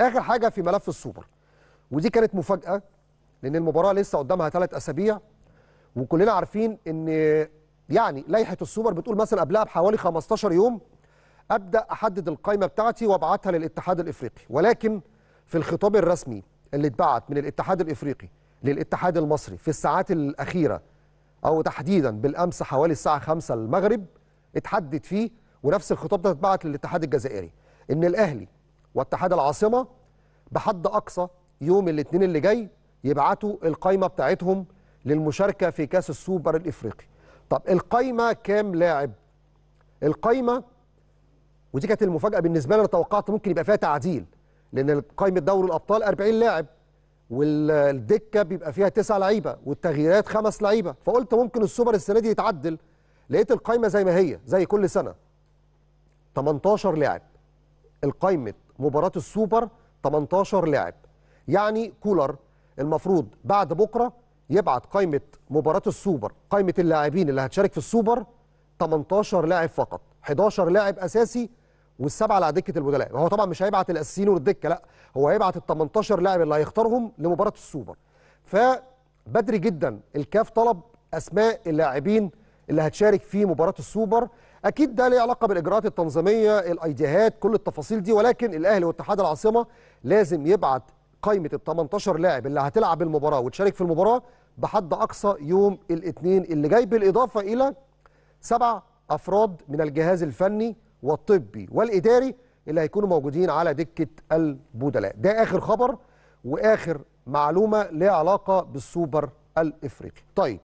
اخر حاجه في ملف السوبر ودي كانت مفاجاه لان المباراه لسه قدامها ثلاث اسابيع وكلنا عارفين ان يعني لائحه السوبر بتقول مثلا قبلها بحوالي 15 يوم ابدا احدد القائمه بتاعتي وابعتها للاتحاد الافريقي ولكن في الخطاب الرسمي اللي اتبعت من الاتحاد الافريقي للاتحاد المصري في الساعات الاخيره او تحديدا بالامس حوالي الساعه 5 المغرب اتحدد فيه ونفس الخطاب ده اتبعت للاتحاد الجزائري ان الاهلي واتحاد العاصمه بحد اقصى يوم الاثنين اللي جاي يبعتوا القايمه بتاعتهم للمشاركه في كاس السوبر الافريقي. طب القايمه كام لاعب؟ القايمه ودي كانت المفاجاه بالنسبه لي انا توقعت ممكن يبقى فيها تعديل لان قايمه دوري الابطال 40 لاعب والدكه بيبقى فيها تسع لعيبه والتغييرات خمس لعيبه فقلت ممكن السوبر السنه دي يتعدل لقيت القايمه زي ما هي زي كل سنه 18 لاعب القايمه مباراة السوبر 18 لاعب يعني كولر المفروض بعد بكرة يبعت قائمة مباراة السوبر قائمة اللاعبين اللي هتشارك في السوبر 18 لاعب فقط 11 لاعب أساسي والسبعه اللي على دكه البدلاء هو طبعا مش هيبعت الاساسيين والدكه لا هو هيبعت ال 18 لاعب اللي هيختارهم لمباراه السوبر فبدري جدا الكاف طلب اسماء اللاعبين اللي هتشارك في مباراه السوبر اكيد ده ليه علاقه بالاجراءات التنظيميه الايديهات كل التفاصيل دي ولكن الاهلي واتحاد العاصمه لازم يبعت قائمه ال 18 لاعب اللي هتلعب المباراه وتشارك في المباراه بحد اقصى يوم الاثنين اللي جاي بالاضافه الى سبع افراد من الجهاز الفني والطبي والاداري اللي هيكونوا موجودين على دكه البدلاء ده اخر خبر واخر معلومه ليها علاقه بالسوبر الافريقي طيب